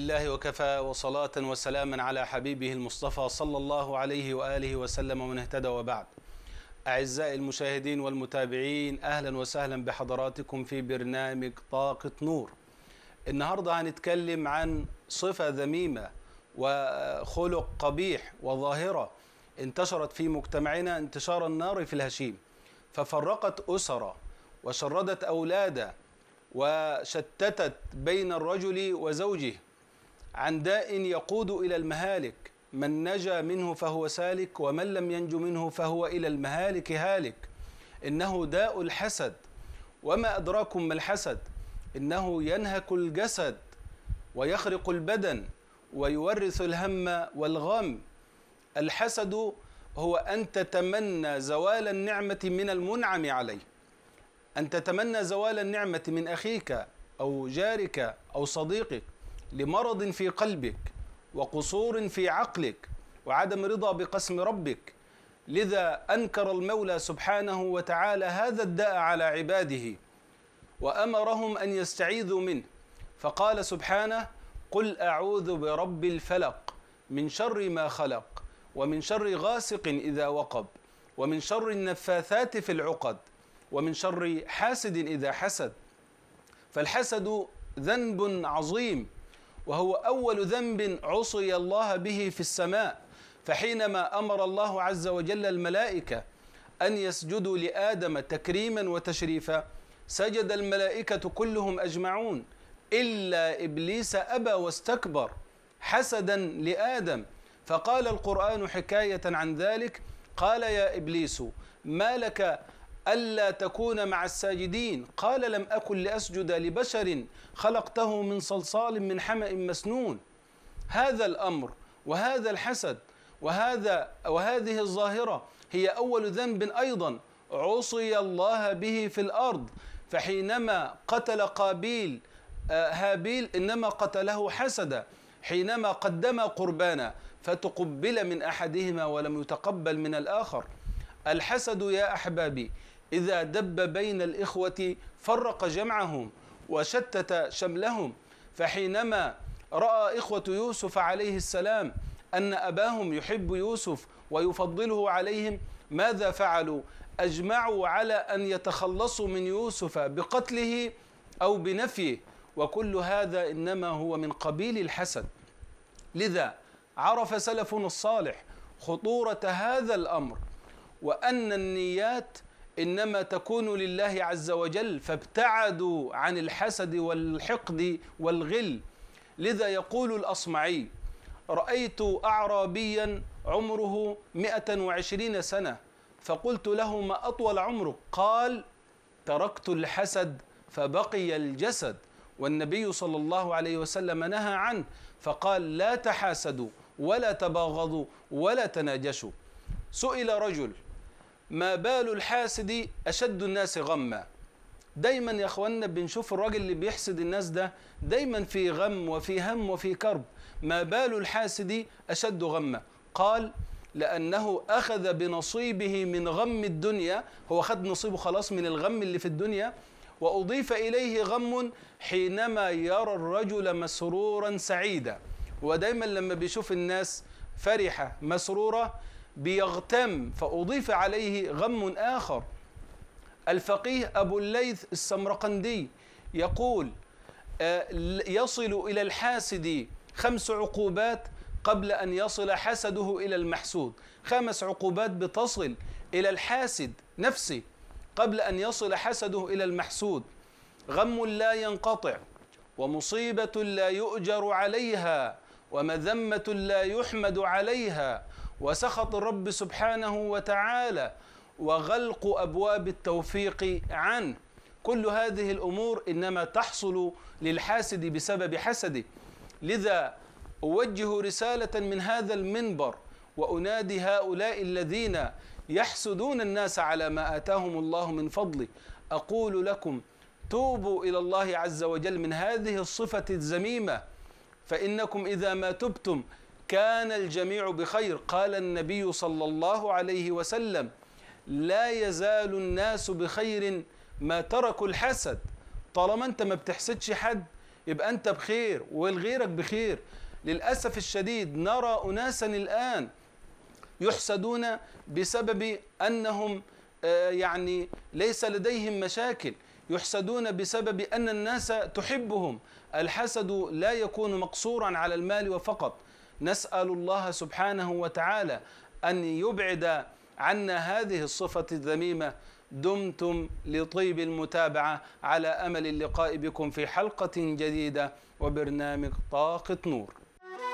الله وكفى وصلاة وسلاما على حبيبه المصطفى صلى الله عليه وآله وسلم ومن اهتدى وبعد أعزائي المشاهدين والمتابعين أهلا وسهلا بحضراتكم في برنامج طاقة نور النهاردة هنتكلم عن صفة ذميمة وخلق قبيح وظاهرة انتشرت في مجتمعنا انتشار النار في الهشيم ففرقت أسرة وشردت أولاده وشتتت بين الرجل وزوجه عن داء يقود إلى المهالك من نجا منه فهو سالك ومن لم ينج منه فهو إلى المهالك هالك إنه داء الحسد وما أدراكم ما الحسد إنه ينهك الجسد ويخرق البدن ويورث الهم والغم الحسد هو أن تتمنى زوال النعمة من المنعم عليه أن تتمنى زوال النعمة من أخيك أو جارك أو صديقك لمرض في قلبك وقصور في عقلك وعدم رضا بقسم ربك لذا انكر المولى سبحانه وتعالى هذا الداء على عباده وامرهم ان يستعيذوا منه فقال سبحانه قل اعوذ برب الفلق من شر ما خلق ومن شر غاسق اذا وقب ومن شر النفاثات في العقد ومن شر حاسد اذا حسد فالحسد ذنب عظيم وهو أول ذنب عصي الله به في السماء فحينما أمر الله عز وجل الملائكة أن يسجدوا لآدم تكريما وتشريفا سجد الملائكة كلهم أجمعون إلا إبليس أبى واستكبر حسدا لآدم فقال القرآن حكاية عن ذلك قال يا إبليس ما لك ألا تكون مع الساجدين قال لم أكن لأسجد لبشر خلقته من صلصال من حمأ مسنون هذا الأمر وهذا الحسد وهذا وهذه الظاهرة هي أول ذنب أيضا عصي الله به في الأرض فحينما قتل قابيل آه، هابيل إنما قتله حسدا حينما قدم قربانا فتقبل من أحدهما ولم يتقبل من الآخر الحسد يا أحبابي إذا دب بين الإخوة فرق جمعهم وشتت شملهم فحينما رأى إخوة يوسف عليه السلام أن أباهم يحب يوسف ويفضله عليهم ماذا فعلوا؟ أجمعوا على أن يتخلصوا من يوسف بقتله أو بنفيه وكل هذا إنما هو من قبيل الحسد لذا عرف سلفنا الصالح خطورة هذا الأمر وأن النيات انما تكون لله عز وجل فابتعدوا عن الحسد والحقد والغل لذا يقول الاصمعي رايت اعرابيا عمره 120 سنه فقلت له ما اطول عمرك قال تركت الحسد فبقي الجسد والنبي صلى الله عليه وسلم نهى عنه فقال لا تحاسدوا ولا تباغضوا ولا تناجشوا سئل رجل ما بال الحاسد أشد الناس غمًا دايما يا اخوانا بنشوف الراجل اللي بيحسد الناس ده دايما في غم وفي هم وفي كرب ما بال الحاسد اشد غما قال لانه اخذ بنصيبه من غم الدنيا هو خد نصيبه خلاص من الغم اللي في الدنيا واضيف اليه غم حينما يرى الرجل مسرورا سعيدا ودايما لما بيشوف الناس فرحه مسروره بيغتم فأضيف عليه غم آخر الفقيه أبو الليث السمرقندي يقول آه، يصل إلى الحاسد خمس عقوبات قبل أن يصل حسده إلى المحسود خمس عقوبات بتصل إلى الحاسد نفسه قبل أن يصل حسده إلى المحسود غم لا ينقطع ومصيبة لا يؤجر عليها ومذمة لا يحمد عليها وسخط الرب سبحانه وتعالى وغلق ابواب التوفيق عنه كل هذه الامور انما تحصل للحاسد بسبب حسده لذا اوجه رساله من هذا المنبر وانادي هؤلاء الذين يحسدون الناس على ما اتاهم الله من فضله اقول لكم توبوا الى الله عز وجل من هذه الصفه الذميمه فانكم اذا ما تبتم كان الجميع بخير قال النبي صلى الله عليه وسلم لا يزال الناس بخير ما تركوا الحسد طالما انت ما بتحسدش حد يبقى انت بخير والغيرك بخير للاسف الشديد نرى اناسا الان يحسدون بسبب انهم آه، يعني ليس لديهم مشاكل يحسدون بسبب ان الناس تحبهم الحسد لا يكون مقصورا على المال وفقط نسأل الله سبحانه وتعالى أن يبعد عنا هذه الصفة الذميمة دمتم لطيب المتابعة على أمل اللقاء بكم في حلقة جديدة وبرنامج طاقة نور